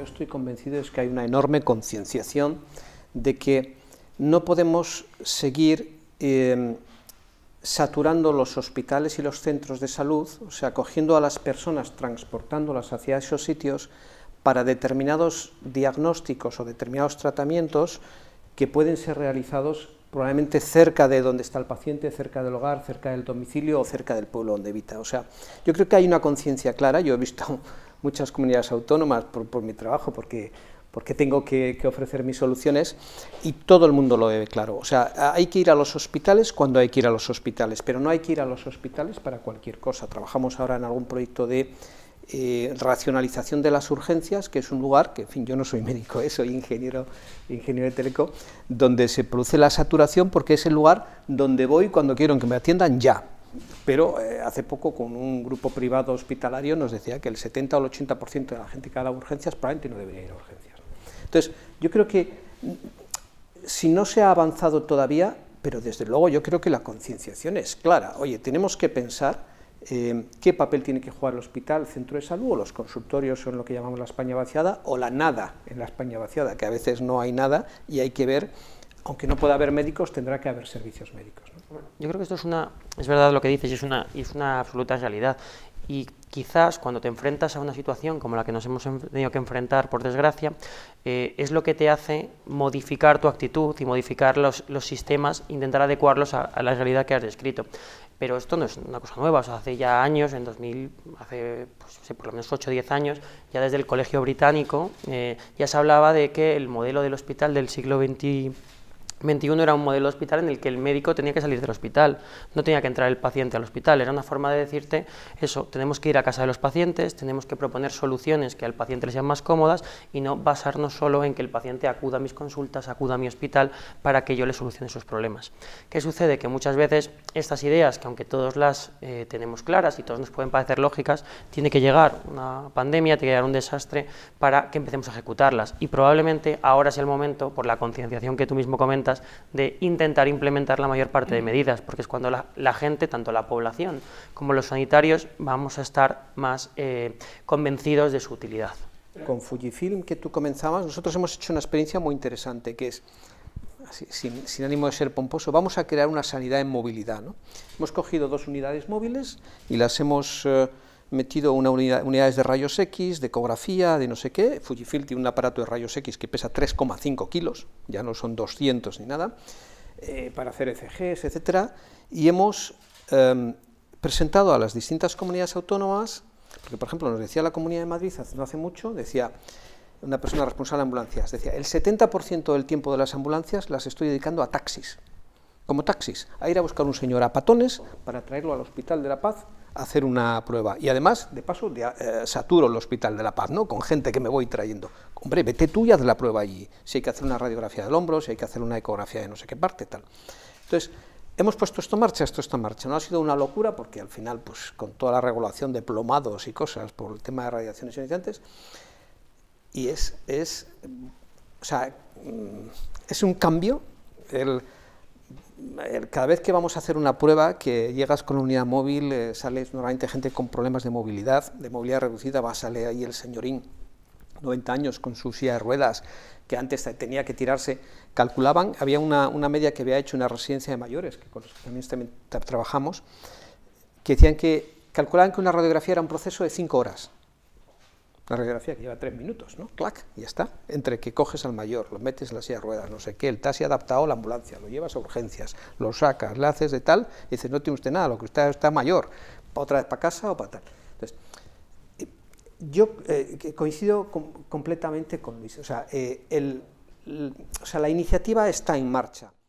yo estoy convencido es que hay una enorme concienciación de que no podemos seguir em, saturando los hospitales y los centros de salud, o sea, cogiendo a las personas, transportándolas hacia esos sitios para determinados diagnósticos o determinados tratamientos que pueden ser realizados probablemente cerca de donde está el paciente, cerca del hogar, cerca del domicilio o cerca del pueblo donde habita. O sea, yo creo que hay una conciencia clara, yo he visto muchas comunidades autónomas por, mi trabajo, porque porque tengo que, ofrecer mis soluciones y todo el mundo lo debe claro. O sea, hay que ir a los hospitales cuando hay que ir a los hospitales, pero no hay que ir a los hospitales para cualquier cosa. Trabajamos ahora en algún proyecto de eh, racionalización de las urgencias, que es un lugar, que en fin, yo no soy médico, eh, soy ingeniero, ingeniero de teleco, donde se produce la saturación porque es el lugar donde voy cuando quiero que me atiendan ya pero eh, hace poco con un grupo privado hospitalario nos decía que el 70 o el 80% de la gente que va a urgencias probablemente no debería ir a urgencias. Entonces, yo creo que mm, si no se ha avanzado todavía, pero desde luego yo creo que la concienciación es clara. Oye, tenemos que pensar eh, qué papel tiene que jugar el hospital, el centro de salud o los consultorios son lo que llamamos la España vaciada o la nada en la España vaciada, que a veces no hay nada y hay que ver aunque no pueda haber médicos, tendrá que haber servicios médicos. Yo creo que esto es una, es verdad lo que dices, es una, es una absoluta realidad. Y quizás cuando te enfrentas a una situación como la que nos hemos tenido que enfrentar, por desgracia, eh, es lo que te hace modificar tu actitud y modificar los, los sistemas, intentar adecuarlos a, la realidad que has descrito. Pero esto no es una cosa nueva, hace ya años, en 2000, hace pues, por lo menos 8 o 10 años, ya desde el Colegio Británico, eh, ya se hablaba de que el modelo del hospital del siglo XXI, 21 era un modelo hospital en el que el médico tenía que salir del hospital, no tenía que entrar el paciente al hospital, era una forma de decirte eso, tenemos que ir a casa de los pacientes, tenemos que proponer soluciones que al paciente le sean más cómodas y no basarnos solo en que el paciente acuda a mis consultas, acuda a mi hospital para que yo le solucione sus problemas. ¿Qué sucede? Que muchas veces estas ideas, que aunque todos las eh, tenemos claras y todos nos pueden parecer lógicas, tiene que llegar una pandemia, tiene que llegar un desastre para que empecemos a ejecutarlas y probablemente ahora es el momento, por la concienciación que tú mismo comentas, de intentar implementar la mayor parte de mm. medidas, porque es cuando la, gente, tanto la población como los sanitarios, vamos a estar más eh, convencidos de su utilidad. Con Fujifilm, que tú comenzabas, nosotros hemos hecho una experiencia muy interesante, que es sin, ánimo de ser pomposo, vamos a crear una sanidad en movilidad. Hemos cogido dos unidades móviles y las hemos eh, metido una unidad, unidades de rayos X, de ecografía, de no sé qué. Fujifilm tiene un aparato de rayos X que pesa 3,5 kilos, ya no son 200 ni nada, eh, para hacer ECGs, etcétera, y hemos em, presentado a las distintas comunidades autónomas, porque por ejemplo nos decía la Comunidad de Madrid no hace mucho, decía una persona responsable de ambulancias, decía, el 70% del tiempo de las ambulancias las estoy dedicando a taxis, como taxis, a ir a buscar un señor a patones para traerlo al Hospital de la Paz hacer una prueba. Y además, de paso, eh, saturo el Hospital de la Paz, ¿no? Con gente que me voy trayendo. Hombre, vete tú y haz la prueba allí. Si hay que hacer una radiografía del hombro, si hay que hacer una ecografía de no sé qué parte, tal. Entonces, hemos puesto esto en marcha, esto está en marcha. No ha sido una locura porque al final, pues con toda la regulación de plomados y cosas por el tema de radiaciones iniciantes y es, es, o sea, mm, es un cambio. El, cada vez que vamos a hacer una prueba, que llegas con unidad móvil, eh, sales sale normalmente gente con problemas de movilidad, de movilidad reducida, va a salir ahí el señorín, 90 años, con su silla de ruedas, que antes tenía que tirarse, calculaban, había una, media que había hecho una residencia de mayores, que con los que también trabajamos, que decían que calculaban que una radiografía era un proceso de 5 horas, una radiografía que lleva tres minutos, ¿no? Clac, y ya está. Entre que coges al mayor, lo metes en la silla de ruedas, no sé qué, el taxi adaptado la ambulancia, lo llevas a urgencias, lo sacas, le haces de tal, y dices, no tiene usted nada, lo que usted está mayor, otra vez para casa o para tal. Entonces, eh, yo eh, coincido completamente con Luis. Eh, o sea, la iniciativa está en marcha.